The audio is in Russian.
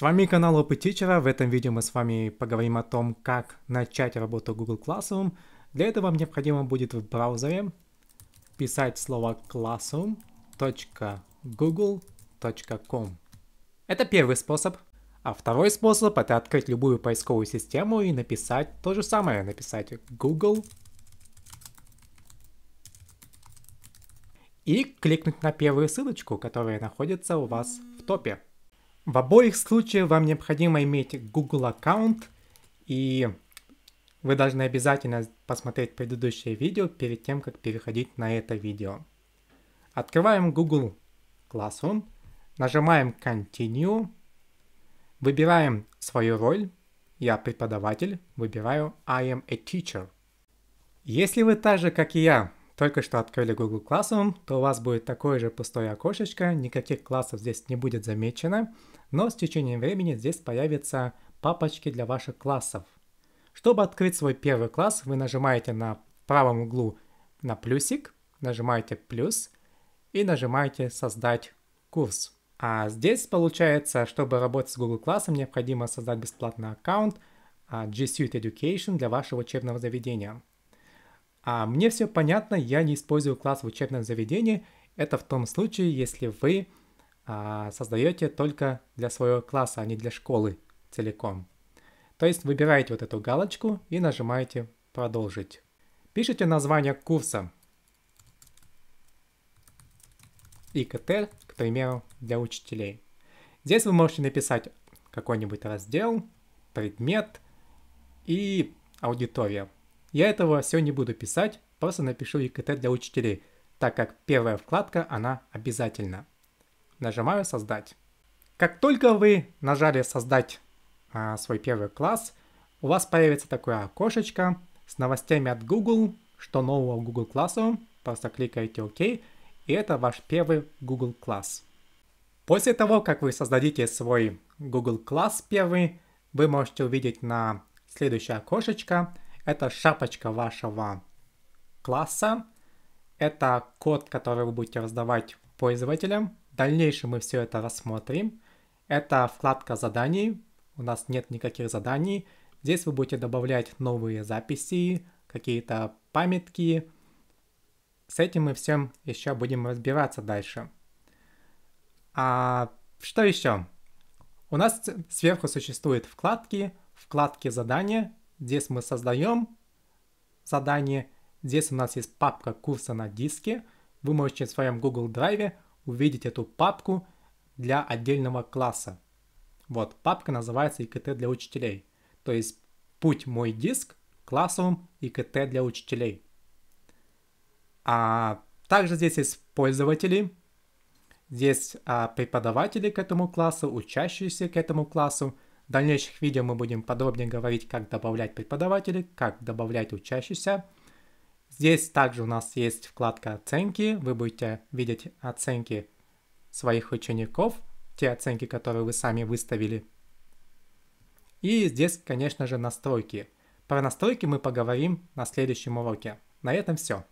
С вами канал Опыт Тичера. В этом видео мы с вами поговорим о том, как начать работу Google Classroom. Для этого вам необходимо будет в браузере писать слово classroom.google.com. Это первый способ. А второй способ это открыть любую поисковую систему и написать то же самое. Написать Google и кликнуть на первую ссылочку, которая находится у вас в топе. В обоих случаях вам необходимо иметь Google аккаунт, и вы должны обязательно посмотреть предыдущее видео перед тем, как переходить на это видео. Открываем Google Classroom, нажимаем Continue, выбираем свою роль. Я преподаватель, выбираю I am a teacher. Если вы так же, как и я, только что открыли Google Classroom, то у вас будет такое же пустое окошечко, никаких классов здесь не будет замечено, но с течением времени здесь появятся папочки для ваших классов. Чтобы открыть свой первый класс, вы нажимаете на правом углу на плюсик, нажимаете плюс и нажимаете «Создать курс». А здесь получается, чтобы работать с Google классом, необходимо создать бесплатный аккаунт а, G Suite Education для вашего учебного заведения – а мне все понятно, я не использую класс в учебном заведении. Это в том случае, если вы а, создаете только для своего класса, а не для школы целиком. То есть выбираете вот эту галочку и нажимаете «Продолжить». Пишите название курса ИКТ, к примеру, для учителей. Здесь вы можете написать какой-нибудь раздел, предмет и аудитория. Я этого все не буду писать, просто напишу ЕКТ для учителей, так как первая вкладка, она обязательна. Нажимаю «Создать». Как только вы нажали «Создать» а, свой первый класс, у вас появится такое окошечко с новостями от Google, что нового в Google классу, просто кликаете «Ок», и это ваш первый Google класс. После того, как вы создадите свой Google класс первый, вы можете увидеть на следующее окошечко это шапочка вашего класса. Это код, который вы будете раздавать пользователям. В дальнейшем мы все это рассмотрим. Это вкладка заданий. У нас нет никаких заданий. Здесь вы будете добавлять новые записи, какие-то памятки. С этим мы всем еще будем разбираться дальше. А что еще? У нас сверху существуют вкладки, вкладки задания Здесь мы создаем задание. Здесь у нас есть папка курса на диске. Вы можете в своем Google Drive увидеть эту папку для отдельного класса. Вот, папка называется ИКТ для учителей. То есть путь мой диск классовым ИКТ для учителей. А также здесь есть пользователи, здесь а, преподаватели к этому классу, учащиеся к этому классу, в дальнейших видео мы будем подробнее говорить, как добавлять преподавателей, как добавлять учащихся. Здесь также у нас есть вкладка «Оценки». Вы будете видеть оценки своих учеников, те оценки, которые вы сами выставили. И здесь, конечно же, настройки. Про настройки мы поговорим на следующем уроке. На этом все.